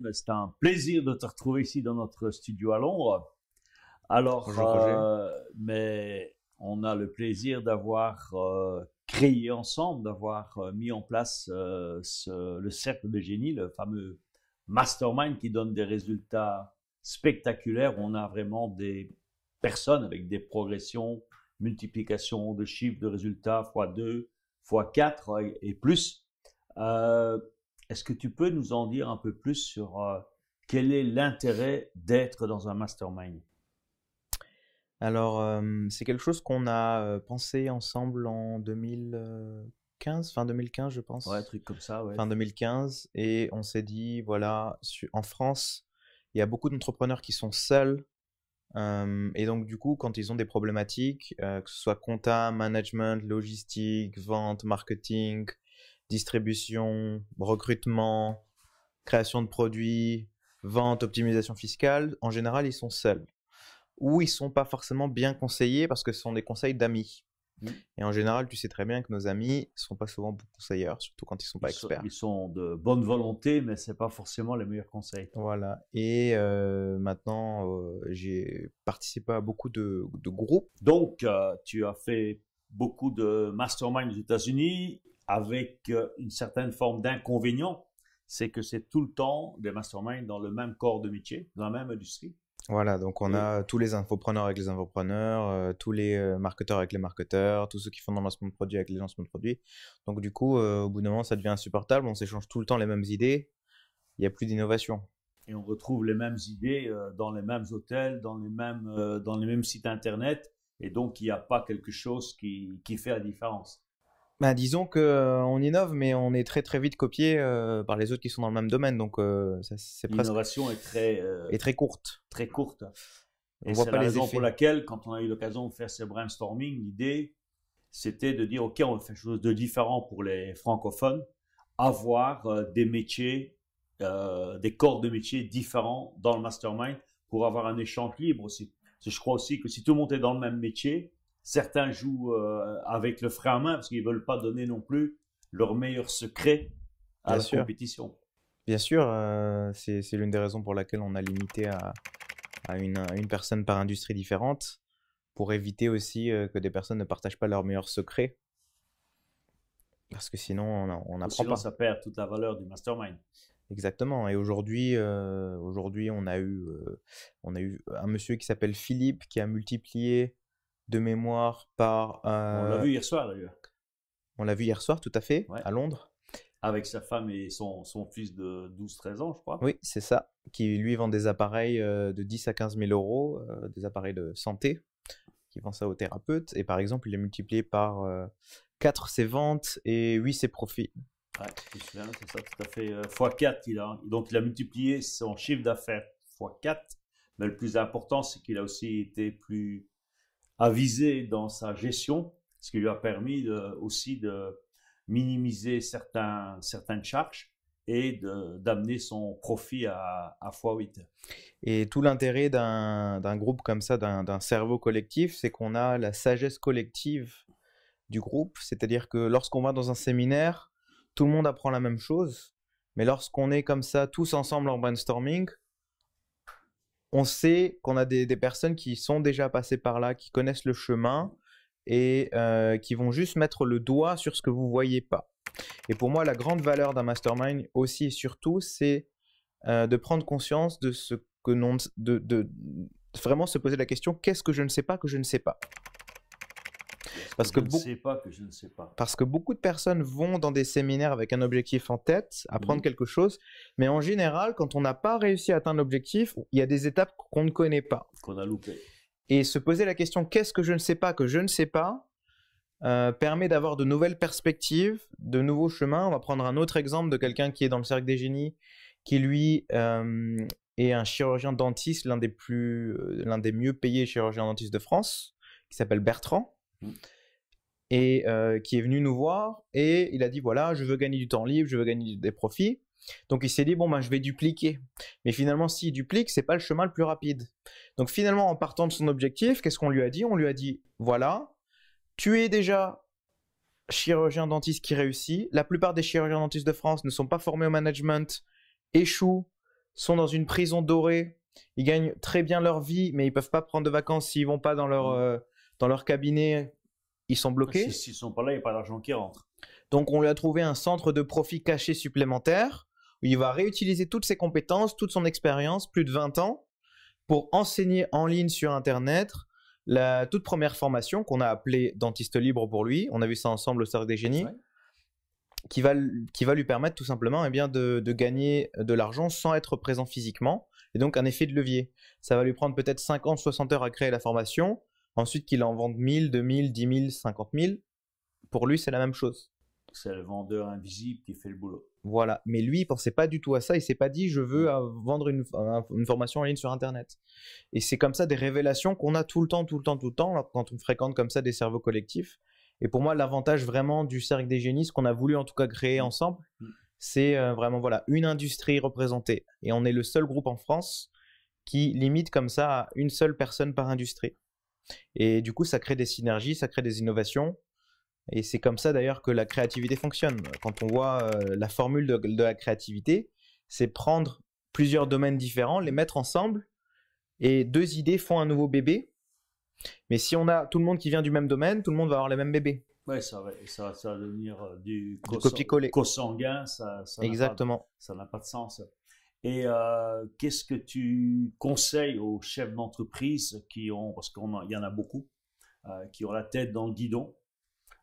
Ben, c'est un plaisir de te retrouver ici dans notre studio à Londres. Alors, euh, mais on a le plaisir d'avoir euh, créé ensemble, d'avoir euh, mis en place le cercle de génie, le fameux mastermind qui donne des résultats spectaculaires. On a vraiment des personnes avec des progressions, multiplications de chiffres, de résultats, fois 2, fois 4 et plus. Est-ce que tu peux nous en dire un peu plus sur euh, quel est l'intérêt d'être dans un mastermind Alors, euh, c'est quelque chose qu'on a euh, pensé ensemble en 2015, fin 2015, je pense. Ouais, un truc comme ça, ouais. Fin 2015. Et on s'est dit, voilà, en France, il y a beaucoup d'entrepreneurs qui sont seuls. et donc, du coup, quand ils ont des problématiques, que ce soit compta, management, logistique, vente, marketing, distribution, recrutement, création de produits, vente, optimisation fiscale, en général, ils sont seuls. Ou ils sont pas forcément bien conseillés parce que ce sont des conseils d'amis. Mm. Et en général, tu sais très bien que nos amis ne sont pas souvent bons conseilleurs, surtout quand ils ne sont pas experts. ils sont de bonne volonté, mais ce n'est pas forcément les meilleurs conseils. Voilà. Et euh, maintenant, euh, j'ai participé à beaucoup de, groupes. Donc, euh, tu as fait beaucoup de mastermind aux États-Unis avec euh, une certaine forme d'inconvénient, c'est que c'est tout le temps des masterminds dans le même corps de métier, dans la même industrie. Voilà, donc on a euh, tous les infopreneurs avec les infopreneurs, euh, tous les marketeurs avec les marketeurs, tous ceux qui font dans le lancement de produits avec les lancements de produits. Donc du coup, au bout d'un moment, ça devient insupportable, on s'échange tout le temps les mêmes idées, il n'y a plus d'innovation. Et on retrouve les mêmes idées dans les mêmes hôtels, dans les mêmes, sites internet, et donc il n'y a pas quelque chose qui fait la différence. Bah, disons qu'on euh, innove, mais on est très très vite copié euh, par les autres qui sont dans le même domaine, donc euh, L'innovation est très est très courte. Très courte. c'est la raison pour laquelle, quand on a eu l'occasion de faire ce brainstorming, l'idée c'était de dire ok, on va faire quelque chose de différent pour les francophones, avoir des métiers, des corps de métiers différents dans le mastermind pour avoir un échange libre aussi. je crois aussi que si tout le monde est dans le même métier, Certains jouent euh, avec le frein à main parce qu'ils ne veulent pas donner non plus leur meilleur secret à la compétition. Bien sûr, euh, c'est l'une des raisons pour laquelle on a limité à, une, personne par industrie différente, pour éviter aussi euh, que des personnes ne partagent pas leurs meilleurs secrets. Parce que sinon, on n'apprend sinon, ça perd toute la valeur du mastermind. Exactement. Et aujourd'hui, aujourd'hui, on eu, on a eu un monsieur qui s'appelle Philippe qui a multiplié de mémoire par. On l'a euh, vu hier soir d'ailleurs. On l'a vu hier soir, tout à fait, à Londres. Avec sa femme et son, son fils de 12-13 ans, je crois. Oui, c'est ça, qui lui vend des appareils euh, de 10 à 15 000 euros, euh, des appareils de santé, qui vend ça aux thérapeutes. Et par exemple, il a multiplié par 4 ses ventes et 8 ses profits. Ouais, c'est ça, tout à fait. x4, il a. Donc, il a multiplié son chiffre d'affaires x4. Mais le plus important, c'est qu'il a aussi été plus à viser dans sa gestion, ce qui lui a permis aussi de minimiser certaines charges et d'amener son profit à, à x8. Et tout l'intérêt d'un groupe comme ça, d'un cerveau collectif, c'est qu'on a la sagesse collective du groupe, c'est-à-dire que lorsqu'on va dans un séminaire, tout le monde apprend la même chose, mais lorsqu'on est comme ça tous ensemble en brainstorming, on sait qu'on a des, personnes qui sont déjà passées par là, qui connaissent le chemin et euh, qui vont juste mettre le doigt sur ce que vous voyez pas. Et pour moi, la grande valeur d'un mastermind aussi et surtout, c'est euh, de prendre conscience de ce que non, de vraiment se poser la question qu'est-ce que je ne sais pas que je ne sais pas. Parce que, je sais pas, que je ne sais pas. Parce que beaucoup de personnes vont dans des séminaires avec un objectif en tête, apprendre mmh. quelque chose, mais en général, quand on n'a pas réussi à atteindre l'objectif, il y a des étapes qu'on ne connaît pas. Qu'on a loupé Et se poser la question qu'est-ce que je ne sais pas, que je ne sais pas, euh, permet d'avoir de nouvelles perspectives, de nouveaux chemins. On va prendre un autre exemple de quelqu'un qui est dans le cercle des génies, qui lui euh, est un chirurgien dentiste, l'un des, plus, euh, l'un des mieux payés chirurgiens dentistes de France, qui s'appelle Bertrand. Mmh et euh, qui est venu nous voir et il a dit voilà, je veux gagner du temps libre, je veux gagner des profits. Donc il s'est dit bon ben je vais dupliquer. Mais finalement s'il duplique, c'est pas le chemin le plus rapide. Donc finalement en partant de son objectif, qu'est-ce qu'on lui a dit On lui a dit voilà, tu es déjà chirurgien dentiste qui réussit. La plupart des chirurgiens dentistes de France ne sont pas formés au management, échouent, sont dans une prison dorée. Ils gagnent très bien leur vie, mais ils peuvent pas prendre de vacances s'ils vont pas dans leur mmh. euh, dans leur cabinet ils sont bloqués. S'ils ne sont pas là, il n'y a pas d'argent qui rentre. Donc on lui a trouvé un centre de profit caché supplémentaire où il va réutiliser toutes ses compétences, toute son expérience, plus de 20 ans, pour enseigner en ligne sur Internet la toute première formation qu'on a appelée Dentiste Libre pour lui. On a vu ça ensemble au Cercle des Génies. Qui va, qui va lui permettre tout simplement eh bien, de, de gagner de l'argent sans être présent physiquement, et donc un effet de levier. Ça va lui prendre peut-être 50, 60 heures à créer la formation, Ensuite, qu'il en vende 1000, 2000, 10 000, 50 000, pour lui, c'est la même chose. C'est le vendeur invisible qui fait le boulot. Voilà. Mais lui, il ne pensait pas du tout à ça. Il ne s'est pas dit, je veux vendre une, formation en ligne sur Internet. Et c'est comme ça des révélations qu'on a tout le temps, tout le temps, tout le temps, quand on fréquente comme ça des cerveaux collectifs. Et pour moi, l'avantage vraiment du cercle des génies, ce qu'on a voulu en tout cas créer mm. ensemble, mm. c'est euh, vraiment voilà une industrie représentée. Et on est le seul groupe en France qui limite comme ça à une seule personne par industrie. Et du coup, ça crée des synergies, ça crée des innovations. Et c'est comme ça d'ailleurs que la créativité fonctionne. Quand on voit euh, la formule de, la créativité, c'est prendre plusieurs domaines différents, les mettre ensemble, et deux idées font un nouveau bébé. Mais si on a tout le monde qui vient du même domaine, tout le monde va avoir les mêmes bébés. Oui, ça, ça, ça va, devenir euh, du, du copier-coller. ça, ça Exactement. ça n'a pas de sens. Et euh, qu'est-ce que tu conseilles aux chefs d'entreprise qui ont, parce qu'il y en a beaucoup, euh, qui ont la tête dans le guidon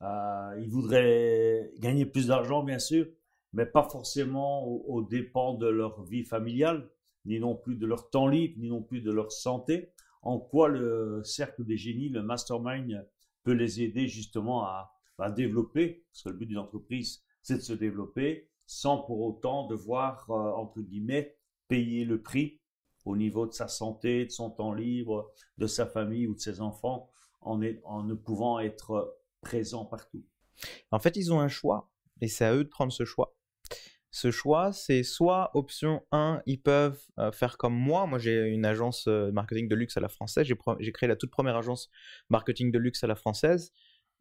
euh, Ils voudraient gagner plus d'argent, bien sûr, mais pas forcément aux, dépens de leur vie familiale, ni non plus de leur temps libre, ni non plus de leur santé. En quoi le cercle des génies, le mastermind, peut les aider justement à développer, parce que le but d'une entreprise, c'est de se développer, sans pour autant devoir, euh, entre guillemets, payer le prix au niveau de sa santé, de son temps libre, de sa famille ou de ses enfants, en, ne pouvant être euh, présent partout. En fait, ils ont un choix, et c'est à eux de prendre ce choix. Ce choix, c'est soit option 1, ils peuvent euh, faire comme moi. Moi, j'ai une agence marketing de luxe à la française. J'ai créé la toute première agence marketing de luxe à la française.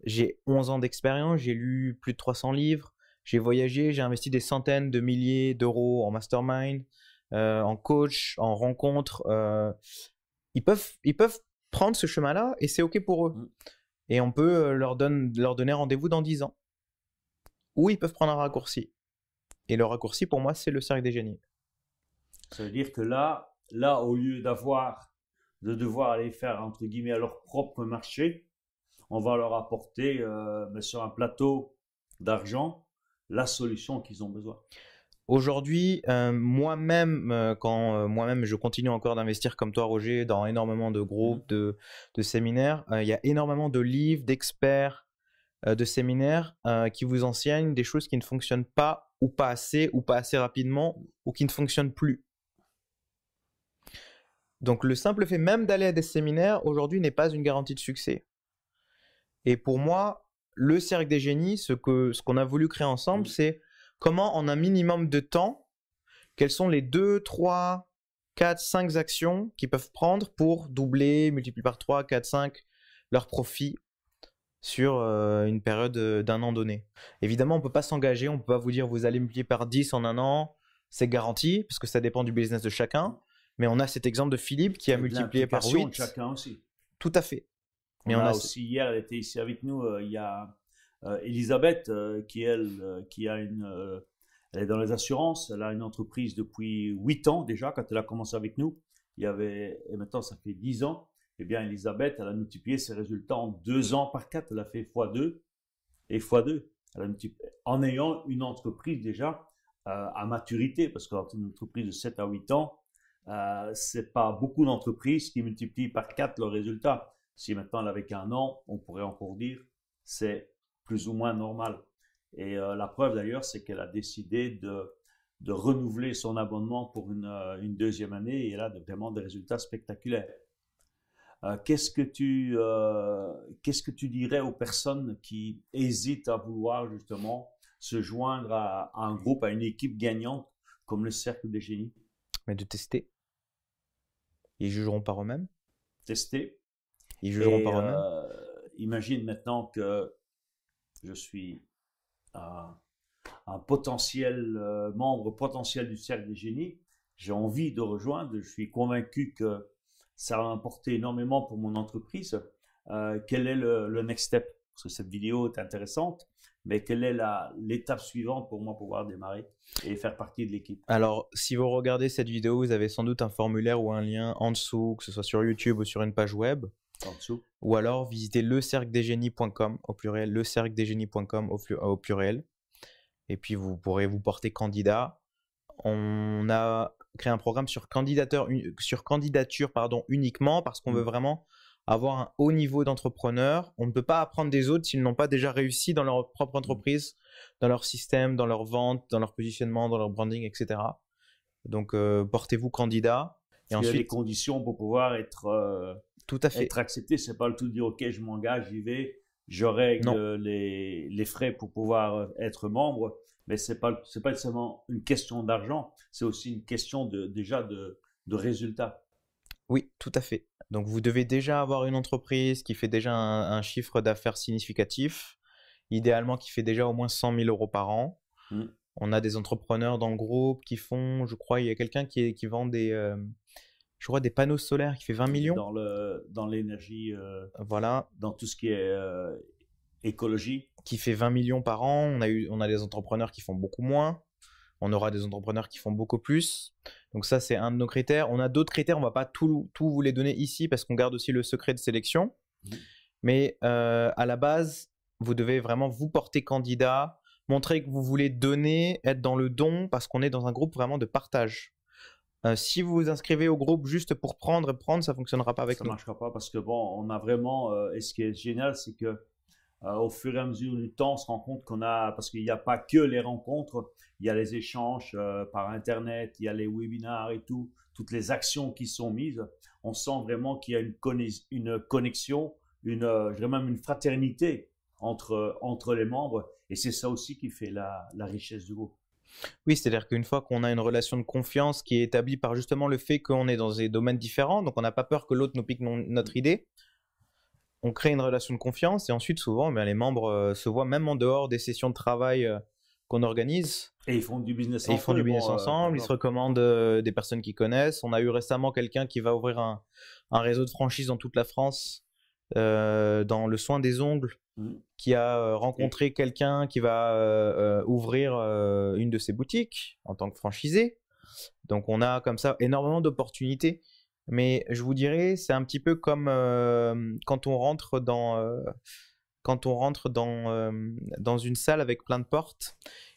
J'ai 11 ans d'expérience, j'ai lu plus de 300 livres, j'ai voyagé, j'ai investi des centaines de milliers d'euros en mastermind, euh, en coach, en rencontre. Euh, ils, peuvent, ils peuvent prendre ce chemin-là et c'est OK pour eux. Mm. Et on peut euh, leur, donne, leur donner rendez-vous dans 10 ans. Ou ils peuvent prendre un raccourci. Et le raccourci, pour moi, c'est le cercle des génies. Ça veut dire que là, là au lieu d'avoir, de devoir aller faire, entre guillemets, à leur propre marché, on va leur apporter ben, sur un plateau d'argent la solution qu'ils ont besoin. Aujourd'hui, euh, moi-même, euh, quand euh, moi-même je continue encore d'investir comme toi, Roger, dans énormément de groupes, mmh. de, de séminaires, il y a énormément de livres, d'experts, de séminaires qui vous enseignent des choses qui ne fonctionnent pas ou pas assez ou pas assez rapidement ou qui ne fonctionnent plus. Donc le simple fait même d'aller à des séminaires aujourd'hui n'est pas une garantie de succès. Et pour moi, le cercle des génies, ce qu'on ce qu'on a voulu créer ensemble, c'est comment en un minimum de temps, quelles sont les 2, 3, 4, 5 actions qu'ils peuvent prendre pour doubler, multiplier par 3, 4, 5 leur profit sur euh, une période euh, d'un an donné. Évidemment, on ne peut pas s'engager, on ne peut pas vous dire vous allez multiplier par 10 en un an, c'est garanti, parce que ça dépend du business de chacun. Mais on a cet exemple de Philippe qui a multiplié par 8. De chacun aussi. Tout à fait. Mais on, a, aussi, hier, elle était ici avec nous, euh, il y a euh, Elisabeth, euh, qui elle, qui a une, elle est dans les assurances, elle a une entreprise depuis 8 ans déjà, quand elle a commencé avec nous, il y avait, et maintenant ça fait 10 ans, eh bien, Elisabeth, elle a multiplié ses résultats en deux ans par quatre. Elle a fait x2 et x2. Elle a en ayant une entreprise déjà à maturité, parce qu'une une entreprise de 7 à 8 ans, ce n'est pas beaucoup d'entreprises qui multiplient par quatre leurs résultats. Si maintenant elle avait qu'un an, on pourrait encore dire c'est plus ou moins normal. Et euh, la preuve d'ailleurs, c'est qu'elle a décidé de, renouveler son abonnement pour euh, une, deuxième année et elle a vraiment des résultats spectaculaires. Euh, qu'est-ce que tu qu'est-ce que tu dirais aux personnes qui hésitent à vouloir justement se joindre à, à un groupe, à une équipe gagnante comme le cercle des génies Mais de tester. Ils jugeront par eux-mêmes. Tester, ils jugeront par eux-mêmes. Euh, imagine maintenant que je suis un, potentiel euh, membre potentiel du cercle des génies. J'ai envie de rejoindre. Je suis convaincu que ça va importer énormément pour mon entreprise. Euh, quel est le, next step Parce que cette vidéo est intéressante, mais quelle est l'étape suivante pour moi pouvoir démarrer et faire partie de l'équipe Alors, si vous regardez cette vidéo, vous avez sans doute un formulaire ou un lien en dessous, que ce soit sur YouTube ou sur une page web. Ou alors visitez lecercdesgénies.com au pluriel, lecercdesgénies.com au, au pluriel. Et puis vous pourrez vous porter candidat. On a créé un programme sur, sur candidature pardon, uniquement parce qu'on mm. veut vraiment avoir un haut niveau d'entrepreneur. On ne peut pas apprendre des autres s'ils n'ont pas déjà réussi dans leur propre mm. entreprise, dans leur système, dans leur vente, dans leur positionnement, dans leur branding, etc. Donc euh, portez-vous candidat. Et ensuite, il y a les conditions pour pouvoir être euh, tout à fait. Être accepté, c'est pas le tout de dire ok, je m'engage, j'y vais, j'aurai les, frais pour pouvoir euh, être membre. Mais c'est pas pas seulement une question d'argent, c'est aussi une question de déjà de, de résultats. Oui, tout à fait. Donc vous devez déjà avoir une entreprise qui fait déjà un, chiffre d'affaires significatif, idéalement qui fait déjà au moins 100 000 euros par an. Mmh. On a des entrepreneurs dans le groupe qui font, je crois, il y a quelqu'un qui, qui, vend des, euh, je crois, des panneaux solaires qui fait 20 millions. Dans, le, dans l'énergie. Euh, voilà. Dans tout ce qui est euh, écologie. Qui fait 20 millions par an. On a, eu, on a des entrepreneurs qui font beaucoup moins. On aura des entrepreneurs qui font beaucoup plus. Donc, ça, c'est un de nos critères. On a d'autres critères. On va pas tout, vous les donner ici parce qu'on garde aussi le secret de sélection. Mmh. Mais euh, à la base, vous devez vraiment vous porter candidat, montrer que vous voulez donner, être dans le don parce qu'on est dans un groupe vraiment de partage. Euh, si vous vous inscrivez au groupe juste pour prendre et prendre, ça fonctionnera pas avec ça nous. Ça marchera pas parce que bon, on a vraiment. Euh, et ce qui est génial, c'est que euh, au fur et à mesure du temps, on se rend compte qu'on a, parce qu'il n'y a pas que les rencontres, il y a les échanges par internet, il y a les webinars et tout, toutes les actions qui sont mises. On sent vraiment qu'il y a une, une connexion, une, je dirais même une fraternité entre entre les membres, et c'est ça aussi qui fait la, la richesse du groupe. Oui, c'est-à-dire qu'une fois qu'on a une relation de confiance qui est établie par justement le fait qu'on est dans des domaines différents, donc on n'a pas peur que l'autre nous pique notre mm. idée, on crée une relation de confiance et ensuite souvent eh les membres euh, se voient même en dehors des sessions de travail euh, qu'on organise. Et ils font du business ensemble. Ils font du business euh, ensemble, ils se recommandent des personnes qu'ils connaissent. On a eu récemment quelqu'un qui va ouvrir un, un réseau de franchises dans toute la France dans le soin des ongles Mmh. qui a euh, rencontré quelqu'un qui va euh, euh, ouvrir une de ses boutiques en tant que franchisé. Donc on a comme ça énormément d'opportunités. Mais je vous dirais, c'est un petit peu comme quand on rentre dans, quand on rentre dans, dans une salle avec plein de portes.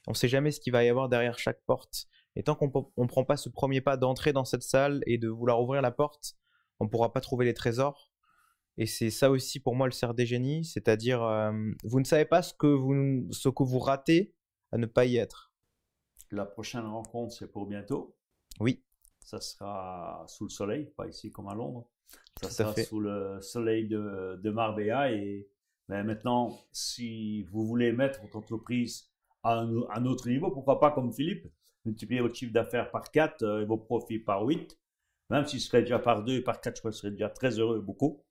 On ne sait jamais ce qu'il va y avoir derrière chaque porte. Et tant qu'on ne prend pas ce premier pas d'entrer dans cette salle et de vouloir ouvrir la porte, on ne pourra pas trouver les trésors et c'est ça aussi pour moi le cerf des génies, c'est-à-dire vous ne savez pas ce que, vous, ce que vous ratez à ne pas y être. La prochaine rencontre, c'est pour bientôt. Oui. Ça sera sous le soleil, pas ici comme à Londres. Ça sera sous le soleil de, de Marbella. Et ben, maintenant, si vous voulez mettre votre entreprise à un, autre niveau, pourquoi pas comme Philippe, multiplier votre chiffre d'affaires par 4 euh, et vos profits par 8. Même si ce serait déjà par 2 et par 4, je serais déjà très heureux, beaucoup.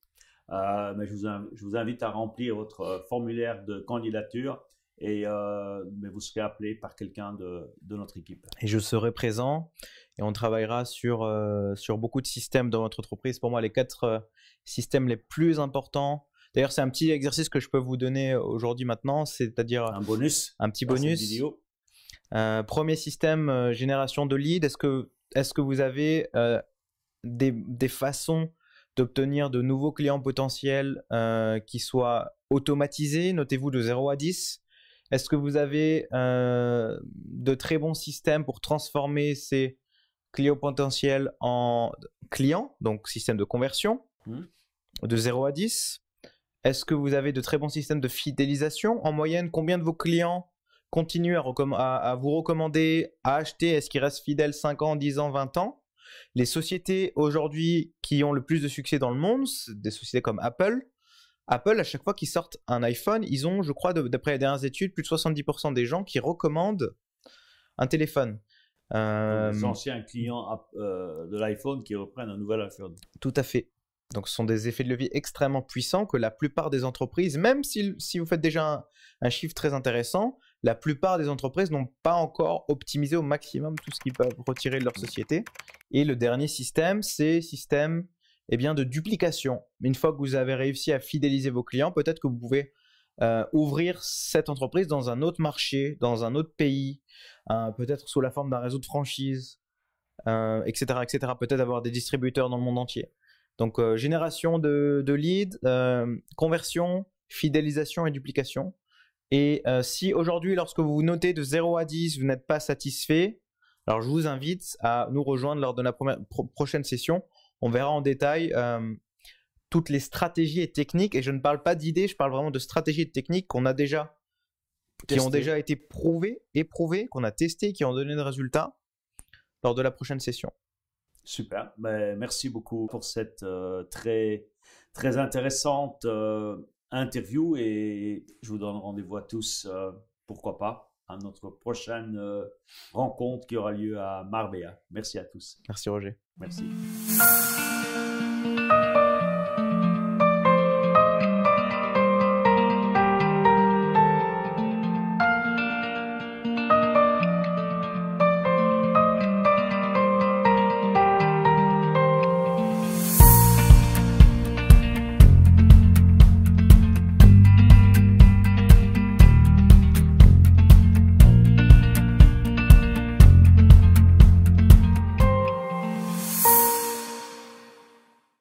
Euh, mais je vous, invite à remplir votre euh, formulaire de candidature et euh, mais vous serez appelé par quelqu'un de, notre équipe. Et je serai présent et on travaillera sur, sur beaucoup de systèmes dans votre entreprise. Pour moi, les quatre systèmes les plus importants. D'ailleurs, c'est un petit exercice que je peux vous donner aujourd'hui maintenant, c'est-à-dire un bonus, un petit bonus. premier système, génération de leads. Est-ce que, est-ce que vous avez des, des façons d'obtenir de nouveaux clients potentiels euh, qui soient automatisés, notez-vous de 0 à 10. Est-ce que vous avez euh, de très bons systèmes pour transformer ces clients potentiels en clients, donc système de conversion, mmh. de 0 à 10 Est-ce que vous avez de très bons systèmes de fidélisation En moyenne, combien de vos clients continuent à, à vous recommander à acheter Est-ce qu'ils restent fidèles 5 ans, 10 ans, 20 ans les sociétés aujourd'hui qui ont le plus de succès dans le monde, c'est des sociétés comme Apple, Apple, à chaque fois qu'ils sortent un iPhone, ils ont, je crois, d'après les dernières études, plus de 70% des gens qui recommandent un téléphone. Euh... un anciens clients euh, de l'iPhone qui reprennent un nouvel iPhone. Tout à fait. Donc ce sont des effets de levier extrêmement puissants que la plupart des entreprises, même si, vous faites déjà un, chiffre très intéressant, la plupart des entreprises n'ont pas encore optimisé au maximum tout ce qu'ils peuvent retirer de leur société. Et le dernier système, c'est système eh bien, de duplication. Une fois que vous avez réussi à fidéliser vos clients, peut-être que vous pouvez euh, ouvrir cette entreprise dans un autre marché, dans un autre pays, hein, peut-être sous la forme d'un réseau de franchise, etc., euh, etc. Peut-être avoir des distributeurs dans le monde entier. Donc, euh, génération de, de leads, conversion, fidélisation et duplication. Et si aujourd'hui, lorsque vous notez de 0 à 10, vous n'êtes pas satisfait, alors je vous invite à nous rejoindre lors de la prochaine session. On verra en détail euh, toutes les stratégies et techniques. Et je ne parle pas d'idées, je parle vraiment de stratégies et de techniques qu'on a déjà, qui ont déjà été prouvées, éprouvées, qu'on a testées, qui ont donné des résultats lors de la prochaine session. Super. Mais ben, merci beaucoup pour cette euh, très, très intéressante euh, interview et je vous donne rendez-vous à tous, pourquoi pas, à notre prochaine euh, rencontre qui aura lieu à Marbella. Merci à tous. Merci Roger. Merci.